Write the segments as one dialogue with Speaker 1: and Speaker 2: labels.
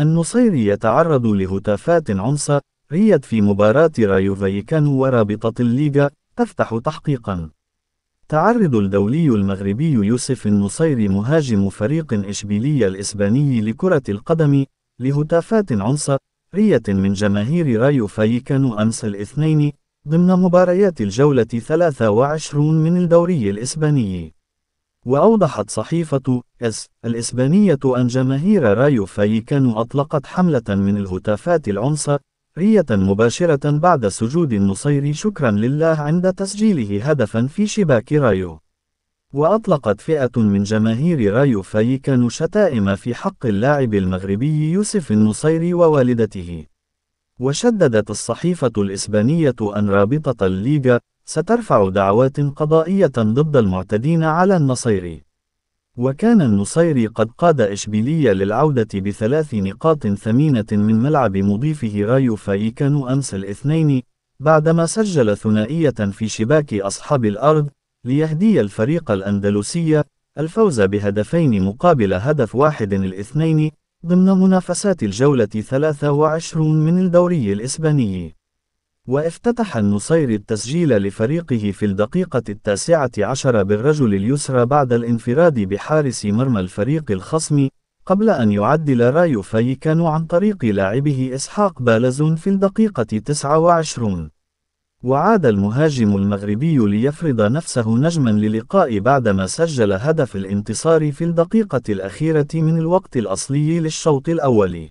Speaker 1: النصيري يتعرض لهتافات ريت في مباراة رايو رايوفايكانو ورابطة الليغا تفتح تحقيقا تعرض الدولي المغربي يوسف النصيري مهاجم فريق إشبيلية الإسباني لكرة القدم لهتافات ريت من جماهير رايو فايكانو أمس الاثنين ضمن مباريات الجولة 23 من الدوري الإسباني وأوضحت صحيفة إس الإسبانية أن جماهير رايو فايكانو أطلقت حملة من الهتافات العنصرية مباشرة بعد سجود النصير شكرا لله عند تسجيله هدفا في شباك رايو وأطلقت فئة من جماهير رايو فايكانو شتائم في حق اللاعب المغربي يوسف النصير ووالدته وشددت الصحيفة الإسبانية أن رابطة الليغا سترفع دعوات قضائية ضد المعتدين على النصيري. وكان النصيري قد قاد إشبيلية للعودة بثلاث نقاط ثمينة من ملعب مضيفه رايو فايكانو أمس الاثنين، بعدما سجل ثنائية في شباك أصحاب الأرض، ليهدي الفريق الأندلسي الفوز بهدفين مقابل هدف واحد الاثنين ضمن منافسات الجولة 23 من الدوري الإسباني. وافتتح النصير التسجيل لفريقه في الدقيقة التاسعة عشر بالرجل اليسرى بعد الانفراد بحارس مرمى الفريق الخصم قبل أن يعدل رايو فايكانو عن طريق لاعبه إسحاق بالزون في الدقيقة 29 وعاد المهاجم المغربي ليفرض نفسه نجما للقاء بعدما سجل هدف الانتصار في الدقيقة الأخيرة من الوقت الأصلي للشوط الأول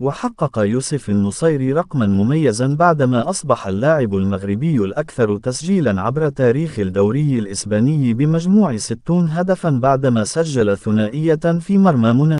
Speaker 1: وحقق يوسف النصيري رقما مميزا بعدما أصبح اللاعب المغربي الأكثر تسجيلا عبر تاريخ الدوري الإسباني بمجموع 60 هدفا بعدما سجل ثنائية في مرمى منى